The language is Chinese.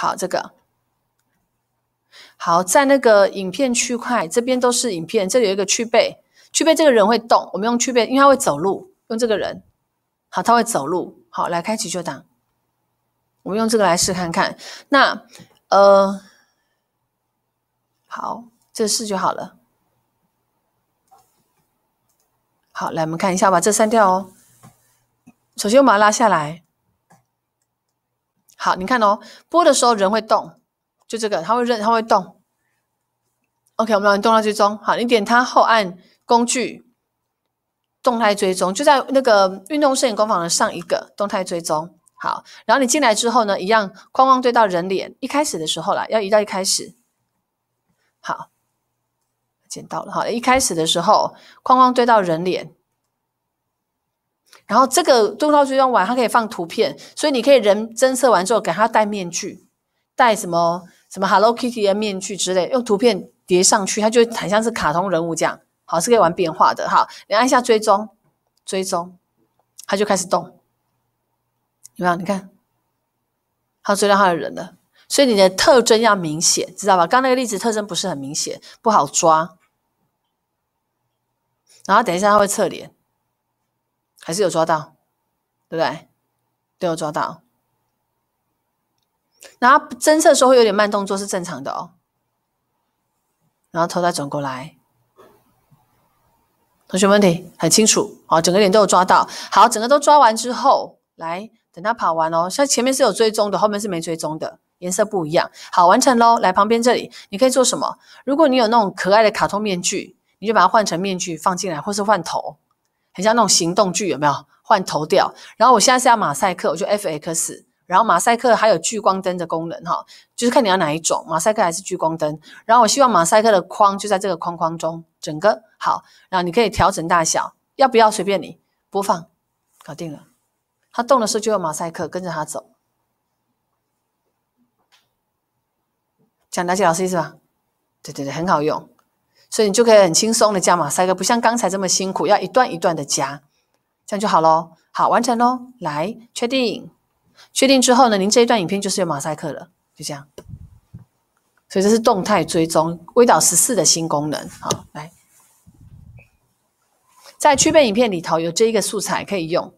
好，这个好在那个影片区块这边都是影片，这里有一个区背，区背这个人会动，我们用区背，因为他会走路，用这个人，好，他会走路，好，来开启就档，我们用这个来试看看，那呃，好，这试就好了，好，来我们看一下，把这删掉哦，首先我把它拉下来。好，你看哦，播的时候人会动，就这个，他会认，他会动。OK，我们来动态追踪。好，你点它后按工具动态追踪，就在那个运动摄影工坊的上一个动态追踪。好，然后你进来之后呢，一样框框对到人脸，一开始的时候啦，要移到一开始。好，捡到了。好，一开始的时候框框对到人脸。然后这个动套追踪玩，它可以放图片，所以你可以人侦测完之后给他戴面具，戴什么什么 Hello Kitty 的面具之类，用图片叠上去，它就很像是卡通人物这样。好，是可以玩变化的。哈。你按下追踪，追踪，它就开始动。有没有？你看，它追到它的人了。所以你的特征要明显，知道吧？刚那个例子特征不是很明显，不好抓。然后等一下，它会侧脸。还是有抓到，对不对？都有抓到。然后侦测时候会有点慢动作是正常的哦。然后头再转过来，同学问题很清楚哦，整个脸都有抓到。好，整个都抓完之后，来等他跑完哦。像前面是有追踪的，后面是没追踪的，颜色不一样。好，完成喽。来旁边这里，你可以做什么？如果你有那种可爱的卡通面具，你就把它换成面具放进来，或是换头。很像那种行动剧，有没有换头调？然后我现在是要马赛克，我就 F X。然后马赛克还有聚光灯的功能，哈，就是看你要哪一种，马赛克还是聚光灯。然后我希望马赛克的框就在这个框框中，整个好。然后你可以调整大小，要不要随便你播放，搞定了。它动的时候就用马赛克跟着它走。讲了解老师意思吧？对对对，很好用。所以你就可以很轻松的加马赛克，不像刚才这么辛苦，要一段一段的加，这样就好咯。好，完成咯，来，确定，确定之后呢，您这一段影片就是有马赛克了，就这样。所以这是动态追踪微导十四的新功能。好，来，在区别影片里头有这一个素材可以用。